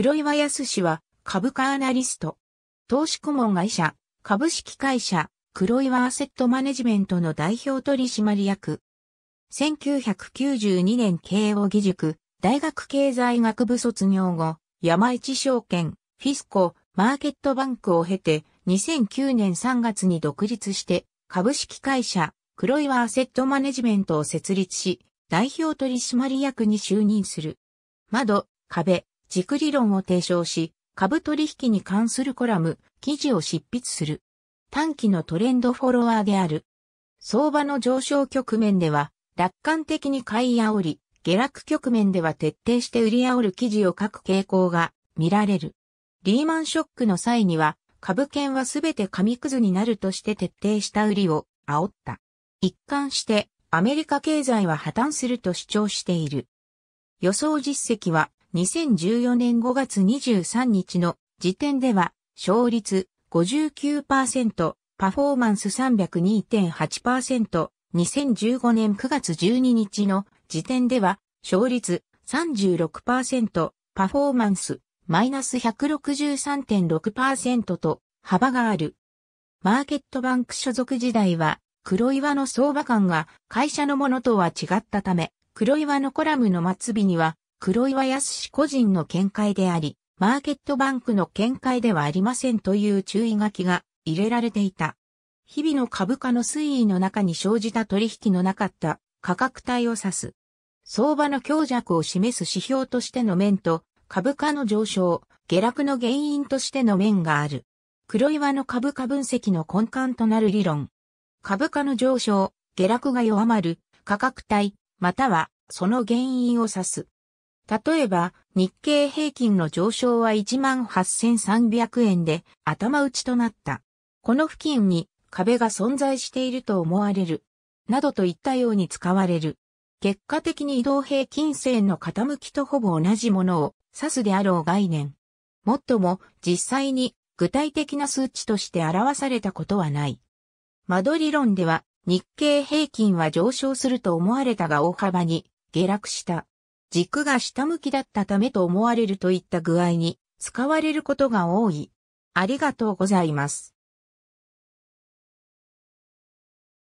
黒岩康氏は株価アナリスト。投資顧問会社、株式会社、黒岩アセットマネジメントの代表取締役。1992年慶応義塾、大学経済学部卒業後、山一証券、フィスコ、マーケットバンクを経て、2009年3月に独立して、株式会社、黒岩アセットマネジメントを設立し、代表取締役に就任する。窓、壁、軸理論を提唱し、株取引に関するコラム、記事を執筆する。短期のトレンドフォロワーである。相場の上昇局面では、楽観的に買い煽り、下落局面では徹底して売り煽る記事を書く傾向が見られる。リーマンショックの際には、株券はすべて紙くずになるとして徹底した売りを煽った。一貫してアメリカ経済は破綻すると主張している。予想実績は2014年5月23日の時点では、勝率59%、パフォーマンス302.8%、2015年9月12日の時点では、勝率36%、パフォーマンスマイナス163.6%と幅がある。マーケットバンク所属時代は、黒岩の相場感が会社のものとは違ったため、黒岩のコラムの末尾には、黒岩康個人の見解であり、マーケットバンクの見解ではありませんという注意書きが入れられていた。日々の株価の推移の中に生じた取引のなかった価格帯を指す。相場の強弱を示す指標としての面と、株価の上昇、下落の原因としての面がある。黒岩の株価分析の根幹となる理論。株価の上昇、下落が弱まる、価格帯、またはその原因を指す。例えば、日経平均の上昇は18,300円で頭打ちとなった。この付近に壁が存在していると思われる。などといったように使われる。結果的に移動平均線の傾きとほぼ同じものを指すであろう概念。もっとも実際に具体的な数値として表されたことはない。間取り論では日経平均は上昇すると思われたが大幅に下落した。軸が下向きだったためと思われるといった具合に使われることが多い。ありがとうございます。